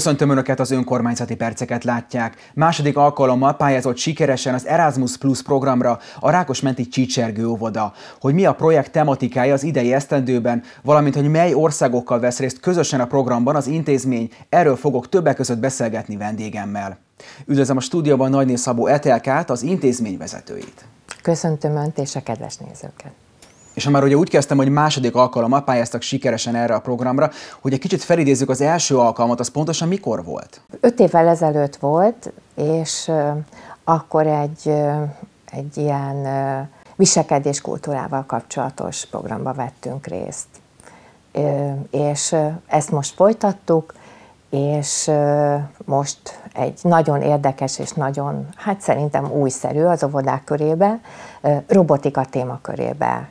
Köszöntöm Önöket, az önkormányzati perceket látják. Második alkalommal pályázott sikeresen az Erasmus Plus programra a Rákosmenti Csicsergő óvoda. Hogy mi a projekt tematikája az idei esztendőben, valamint hogy mely országokkal vesz részt közösen a programban az intézmény, erről fogok többek között beszélgetni vendégemmel. Üdvözlöm a stúdióban Nagyné Szabó Etelkát, az intézmény vezetőjét. Köszöntöm Önt és a kedves nézőket. És ha már ugye úgy kezdtem, hogy második alkalommal pályáztak sikeresen erre a programra, hogy egy kicsit felidézzük az első alkalmat, az pontosan mikor volt? Öt évvel ezelőtt volt, és akkor egy, egy ilyen viselkedés kultúrával kapcsolatos programba vettünk részt. És ezt most folytattuk, és most egy nagyon érdekes és nagyon, hát szerintem újszerű az óvodák körébe, robotika témakörébe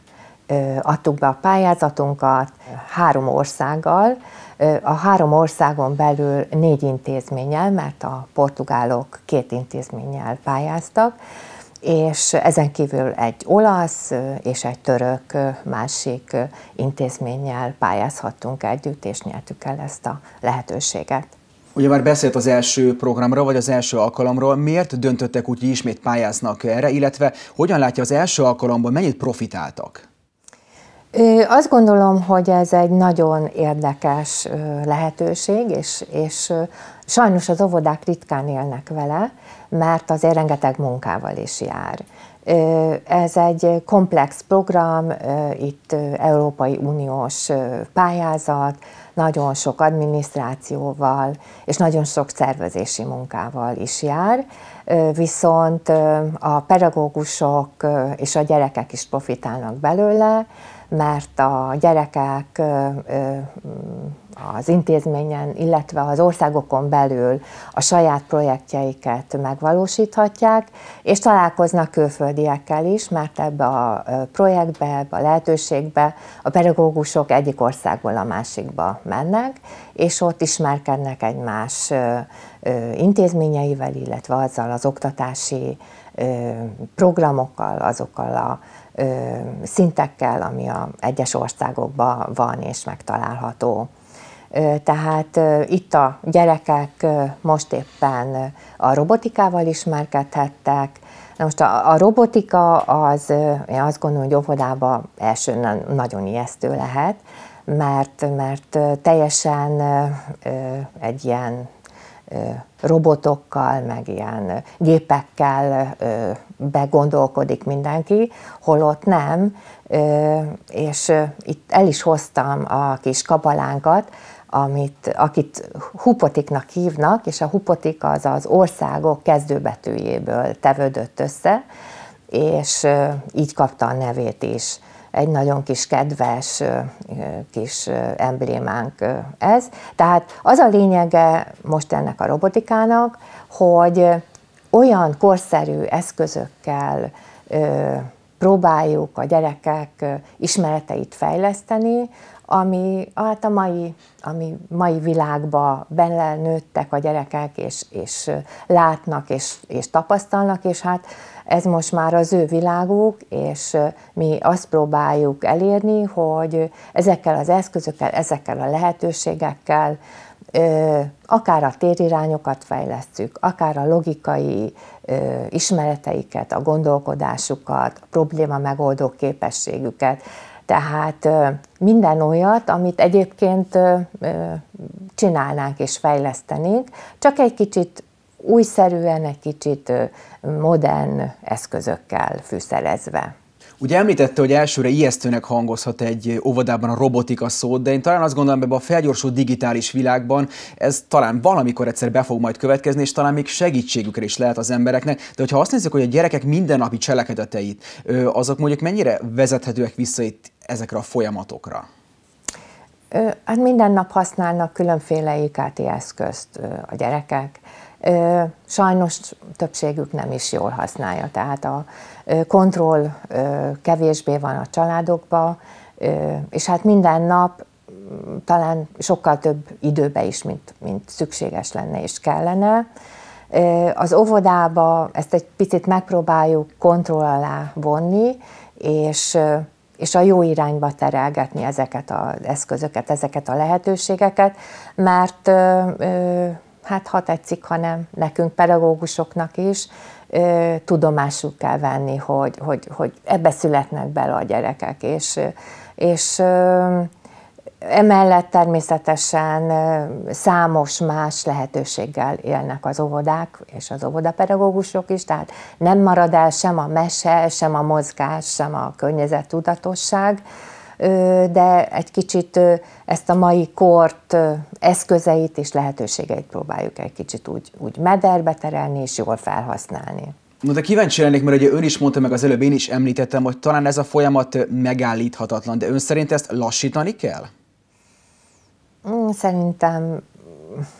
adtuk be a pályázatunkat három országgal, a három országon belül négy intézménnyel, mert a portugálok két intézménnyel pályáztak, és ezen kívül egy olasz és egy török másik intézménnyel pályázhattunk együtt, és nyertük el ezt a lehetőséget. Ugye már beszélt az első programról, vagy az első alkalomról. Miért döntöttek úgy, hogy ismét pályáznak erre, illetve hogyan látja az első alkalomban, mennyit profitáltak? Azt gondolom, hogy ez egy nagyon érdekes lehetőség, és, és sajnos az óvodák ritkán élnek vele, mert azért rengeteg munkával is jár. Ez egy komplex program, itt Európai Uniós pályázat, nagyon sok adminisztrációval és nagyon sok szervezési munkával is jár, viszont a pedagógusok és a gyerekek is profitálnak belőle, mert a gyerekek az intézményen, illetve az országokon belül a saját projektjeiket megvalósíthatják, és találkoznak külföldiekkel is, mert ebbe a projektbe, ebbe a lehetőségbe a pedagógusok egyik országból a másikba mennek, és ott ismerkednek egymás intézményeivel, illetve azzal az oktatási programokkal, azokkal a szintekkel, ami a egyes országokban van és megtalálható. Tehát itt a gyerekek most éppen a robotikával ismerkedhettek. Na most a, a robotika az, én azt gondolom, hogy óvodában elsőn nagyon ijesztő lehet, mert, mert teljesen egy ilyen robotokkal, meg ilyen gépekkel begondolkodik mindenki, holott nem, és itt el is hoztam a kis kabalánkat, amit, akit hupotiknak hívnak, és a hupotik az az országok kezdőbetűjéből tevődött össze, és így kapta a nevét is. Egy nagyon kis kedves kis emblémánk ez. Tehát az a lényege most ennek a robotikának, hogy olyan korszerű eszközökkel ö, próbáljuk a gyerekek ismereteit fejleszteni, ami hát a mai, ami mai világba benne nőttek a gyerekek, és, és látnak, és, és tapasztalnak, és hát ez most már az ő világuk, és mi azt próbáljuk elérni, hogy ezekkel az eszközökkel, ezekkel a lehetőségekkel akár a térirányokat fejlesztjük, akár a logikai ismereteiket, a gondolkodásukat, a probléma megoldó képességüket, tehát minden olyat, amit egyébként csinálnánk és fejlesztenénk, csak egy kicsit újszerűen, egy kicsit modern eszközökkel fűszerezve. Ugye említette, hogy elsőre ijesztőnek hangozhat egy óvodában a robotika szó, de én talán azt gondolom, hogy a felgyorsult digitális világban ez talán valamikor egyszer be fog majd következni, és talán még segítségükre is lehet az embereknek. De hogyha azt nézzük, hogy a gyerekek mindennapi cselekedeteit, azok mondjuk mennyire vezethetőek vissza itt ezekre a folyamatokra? Hát minden nap használnak különféle IKT eszközt a gyerekek Sajnos többségük nem is jól használja, tehát a kontroll kevésbé van a családokban, és hát minden nap mm, talán sokkal több időbe is, mint, mint szükséges lenne és kellene. Az óvodába ezt egy picit megpróbáljuk kontroll alá vonni, és, és a jó irányba terelgetni ezeket az eszközöket, ezeket a lehetőségeket, mert hát ha tetszik, hanem nekünk pedagógusoknak is ö, tudomásul kell venni, hogy, hogy, hogy ebbe születnek bele a gyerekek, és, és ö, Emellett természetesen számos más lehetőséggel élnek az óvodák és az óvodapedagógusok is, tehát nem marad el sem a mese, sem a mozgás, sem a környezettudatosság, tudatosság, de egy kicsit ezt a mai kort eszközeit és lehetőségeit próbáljuk egy kicsit úgy, úgy mederbe terelni és jól felhasználni. No, de kíváncsi lennék, mert ugye ön is mondta meg az előbb, én is említettem, hogy talán ez a folyamat megállíthatatlan, de ön szerint ezt lassítani kell? Mm, szerintem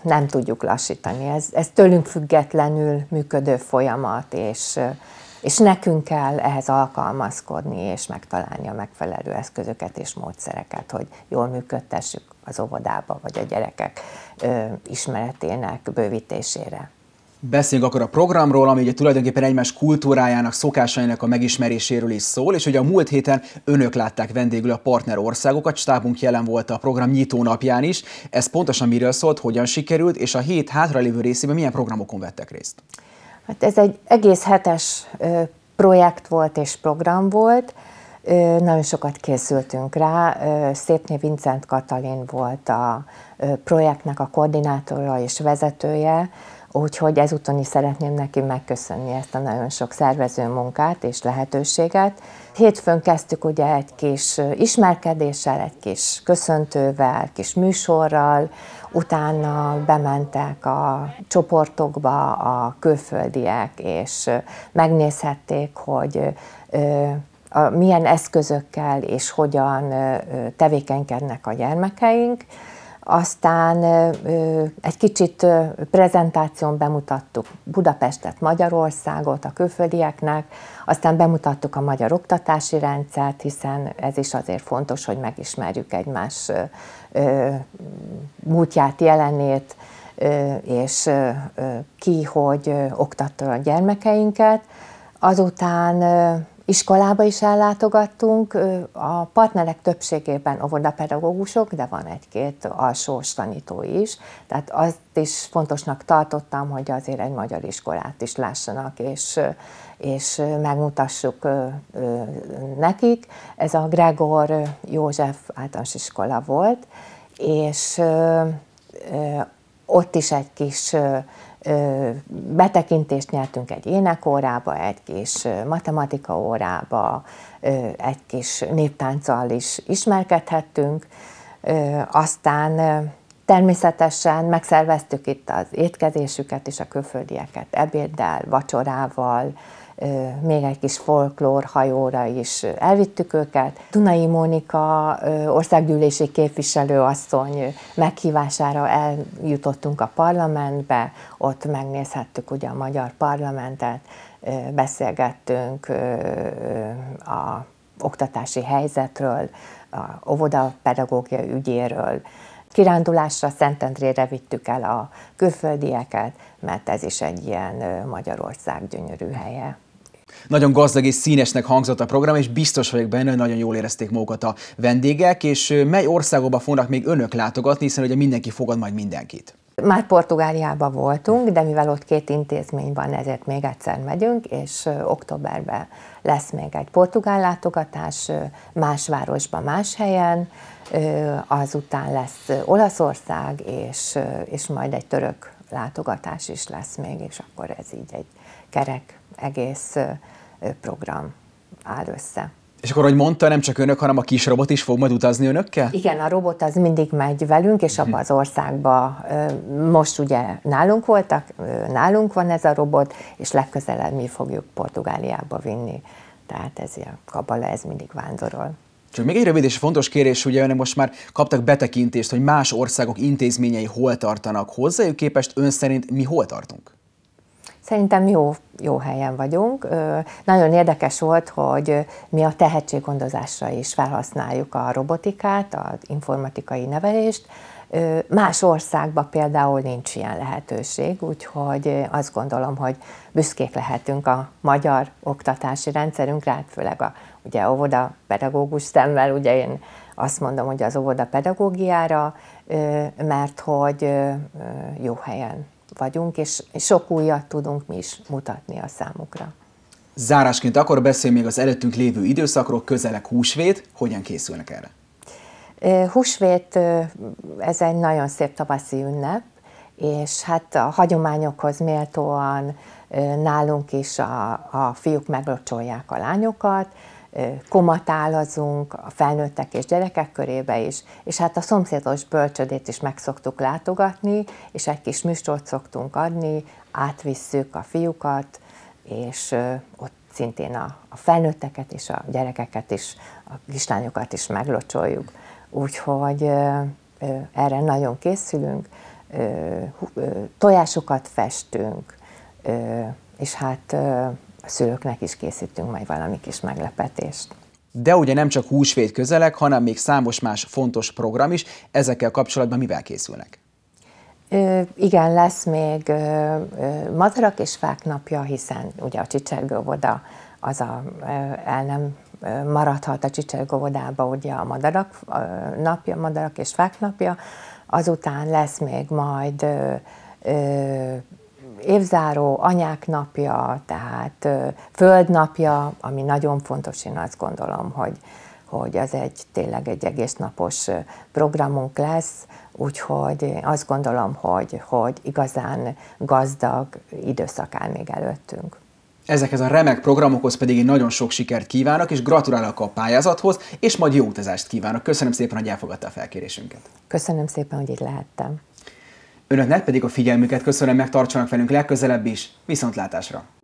nem tudjuk lassítani. Ez, ez tőlünk függetlenül működő folyamat, és és nekünk kell ehhez alkalmazkodni, és megtalálni a megfelelő eszközöket és módszereket, hogy jól működtessük az óvodába, vagy a gyerekek ö, ismeretének bővítésére. Beszéljünk akkor a programról, ami ugye tulajdonképpen egymás kultúrájának, szokásainak a megismeréséről is szól, és ugye a múlt héten önök látták vendégül a partner országokat, stábunk jelen volt a program nyitó napján is. Ez pontosan miről szólt, hogyan sikerült, és a hét hátralévő részében milyen programokon vettek részt? Hát ez egy egész hetes projekt volt és program volt. Nagyon sokat készültünk rá. Szépnyi Vincent Katalin volt a projektnek a koordinátora és vezetője Úgyhogy ezúton is szeretném neki megköszönni ezt a nagyon sok szervező munkát és lehetőséget. Hétfőn kezdtük ugye egy kis ismerkedéssel, egy kis köszöntővel, kis műsorral, utána bementek a csoportokba a külföldiek, és megnézhették, hogy milyen eszközökkel és hogyan tevékenykednek a gyermekeink. Aztán egy kicsit prezentáción bemutattuk Budapestet, Magyarországot a külföldieknek, aztán bemutattuk a magyar oktatási rendszert, hiszen ez is azért fontos, hogy megismerjük egymás múltját, jelenét, és ki, hogy oktatta a gyermekeinket. Azután Iskolába is ellátogattunk, a partnerek többségében óvodapedagógusok, de van egy-két alsós tanító is, tehát azt is fontosnak tartottam, hogy azért egy magyar iskolát is lássanak, és, és megmutassuk nekik. Ez a Gregor József általános iskola volt, és ott is egy kis betekintést nyertünk egy énekórába, egy kis matematika órába, egy kis néptánccal is ismerkedhettünk. Aztán természetesen megszerveztük itt az étkezésüket és a külföldieket ebéddel, vacsorával, még egy kis folklór hajóra is elvittük őket. Dunai Mónika országgyűlési képviselőasszony meghívására eljutottunk a parlamentbe, ott megnézhettük ugye a magyar parlamentet, beszélgettünk a oktatási helyzetről, a óvodapedagógia ügyéről. Kirándulásra Szentendrére vittük el a külföldieket, mert ez is egy ilyen Magyarország gyönyörű helye. Nagyon gazdag és színesnek hangzott a program, és biztos vagyok benne, hogy nagyon jól érezték magukat a vendégek, és mely országokba fognak még önök látogatni, hiszen ugye mindenki fogad majd mindenkit. Már Portugáliában voltunk, de mivel ott két intézmény van, ezért még egyszer megyünk, és októberben lesz még egy portugál látogatás más városban, más helyen, azután lesz Olaszország, és, és majd egy török látogatás is lesz még, és akkor ez így egy kerek egész program áll össze. És akkor, hogy mondta, nem csak önök, hanem a kis robot is fog majd utazni önökkel? Igen, a robot az mindig megy velünk, és abban mhm. az országba most ugye nálunk voltak, nálunk van ez a robot, és legközelebb mi fogjuk Portugáliába vinni. Tehát ez a kabala, ez mindig vándorol. Csak még egy rövid és fontos kérés, ugye önök most már kaptak betekintést, hogy más országok intézményei hol tartanak hozzájuk képest, ön szerint mi hol tartunk? Szerintem jó, jó helyen vagyunk. Nagyon érdekes volt, hogy mi a tehetséggondozásra is felhasználjuk a robotikát, az informatikai nevelést. Más országban például nincs ilyen lehetőség, úgyhogy azt gondolom, hogy büszkék lehetünk a magyar oktatási rendszerünkre, hát főleg a ugye, óvoda pedagógus szemmel, ugye én azt mondom, hogy az óvoda pedagógiára, mert hogy jó helyen vagyunk, és sok újat tudunk mi is mutatni a számukra. Zárásként akkor beszélj még az előttünk lévő időszakról, közelek húsvét, hogyan készülnek erre? Húsvét ez egy nagyon szép tavaszi ünnep, és hát a hagyományokhoz méltóan nálunk is a, a fiúk meglocsolják a lányokat, komatálazunk a felnőttek és gyerekek körébe is, és hát a szomszédos bölcsödét is meg szoktuk látogatni, és egy kis műsort szoktunk adni, átvisszük a fiúkat, és ott szintén a, a felnőtteket és a gyerekeket is, a kislányokat is meglocsoljuk. Úgyhogy erre nagyon készülünk, tojásokat festünk, és hát a szülőknek is készítünk majd valami kis meglepetést. De ugye nem csak húsvét közelek, hanem még számos más fontos program is. Ezekkel kapcsolatban mivel készülnek? Ö, igen, lesz még ö, ö, madarak és fák napja, hiszen ugye a csicsergővoda az a, ö, el nem maradhat a csicsergővodába ugye a madarak ö, napja, madarak és fák napja. Azután lesz még majd ö, ö, évzáró, anyák napja, tehát földnapja, ami nagyon fontos, én azt gondolom, hogy, hogy az egy tényleg egy egész napos programunk lesz, úgyhogy azt gondolom, hogy, hogy igazán gazdag időszak áll még előttünk. Ezekhez a remek programokhoz pedig én nagyon sok sikert kívánok, és gratulálok a pályázathoz, és majd jó utazást kívánok. Köszönöm szépen, hogy elfogadta a felkérésünket. Köszönöm szépen, hogy itt lehettem. Önöknek pedig a figyelmüket köszönöm, megtartsanak velünk legközelebb is. Viszontlátásra!